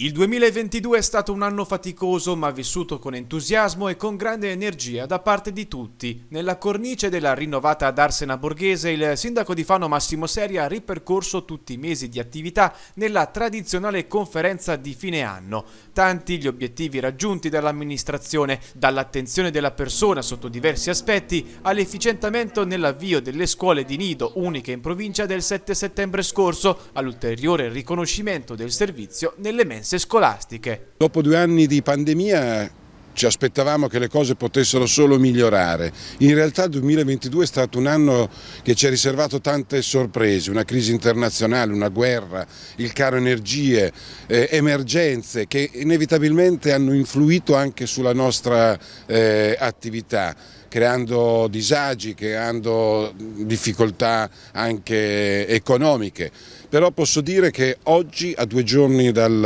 Il 2022 è stato un anno faticoso ma vissuto con entusiasmo e con grande energia da parte di tutti. Nella cornice della rinnovata Darsena Borghese il sindaco di Fano Massimo Seri ha ripercorso tutti i mesi di attività nella tradizionale conferenza di fine anno. Tanti gli obiettivi raggiunti dall'amministrazione, dall'attenzione della persona sotto diversi aspetti all'efficientamento nell'avvio delle scuole di nido uniche in provincia del 7 settembre scorso, all'ulteriore riconoscimento del servizio nelle mense mense scolastiche. Dopo due anni di pandemia ci aspettavamo che le cose potessero solo migliorare. In realtà il 2022 è stato un anno che ci ha riservato tante sorprese, una crisi internazionale, una guerra, il caro energie, eh, emergenze che inevitabilmente hanno influito anche sulla nostra eh, attività creando disagi, creando difficoltà anche economiche. Però posso dire che oggi, a due giorni dal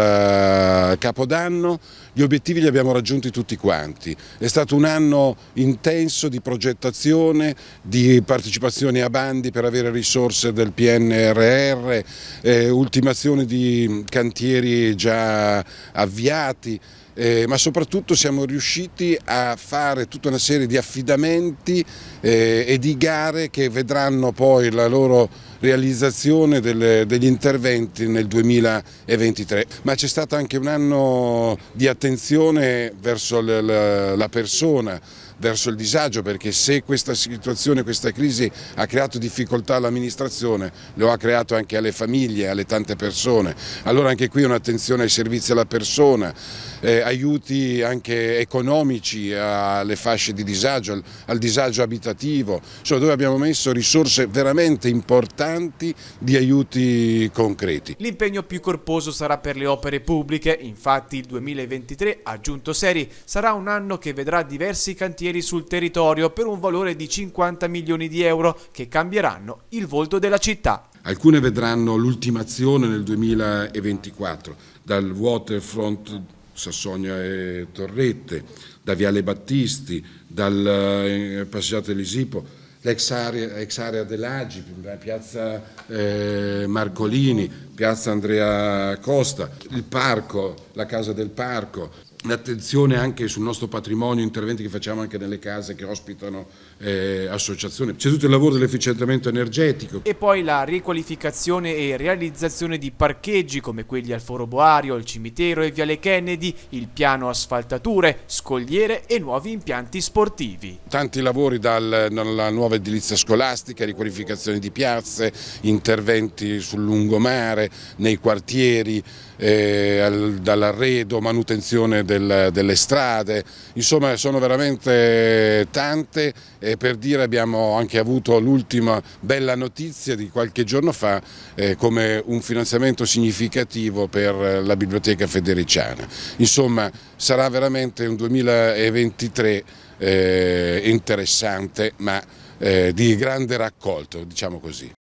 eh, Capodanno, gli obiettivi li abbiamo raggiunti tutti quanti. È stato un anno intenso di progettazione, di partecipazione a bandi per avere risorse del PNRR, eh, ultimazione di cantieri già avviati, eh, ma soprattutto siamo riusciti a fare tutta una serie di affidamenti eh, e di gare che vedranno poi la loro realizzazione delle, degli interventi nel 2023. Ma c'è stato anche un anno di attenzione verso la, la, la persona, verso il disagio perché se questa situazione, questa crisi ha creato difficoltà all'amministrazione, lo ha creato anche alle famiglie, alle tante persone. Allora anche qui un'attenzione ai servizi alla persona, eh, aiuti anche economici alle fasce di disagio, al, al disagio abitativo, insomma dove abbiamo messo risorse veramente importanti di aiuti concreti. L'impegno più corposo sarà per le opere pubbliche, infatti il 2023 aggiunto Seri sarà un anno che vedrà diversi cantieri cantieri sul territorio per un valore di 50 milioni di euro che cambieranno il volto della città. Alcune vedranno l'ultimazione nel 2024, dal waterfront Sassonia e Torrette, da Viale Battisti, dal eh, Passeggiato Elisipo, l'ex area, ex area dell'Agi, piazza eh, Marcolini, piazza Andrea Costa, il parco, la casa del parco, l'attenzione anche sul nostro patrimonio, interventi che facciamo anche nelle case che ospitano eh, associazioni. C'è tutto il lavoro dell'efficientamento energetico. E poi la riqualificazione e realizzazione di parcheggi come quelli al Foro Boario, al cimitero e Viale Kennedy, il piano asfaltature, scogliere e nuovi impianti sportivi. Tanti lavori dal, dalla nuova edilizia scolastica, riqualificazione di piazze, interventi sul lungomare, nei quartieri, eh, dall'arredo, manutenzione del del, delle strade, insomma sono veramente tante e per dire abbiamo anche avuto l'ultima bella notizia di qualche giorno fa eh, come un finanziamento significativo per la biblioteca federiciana. Insomma sarà veramente un 2023 eh, interessante ma eh, di grande raccolto, diciamo così.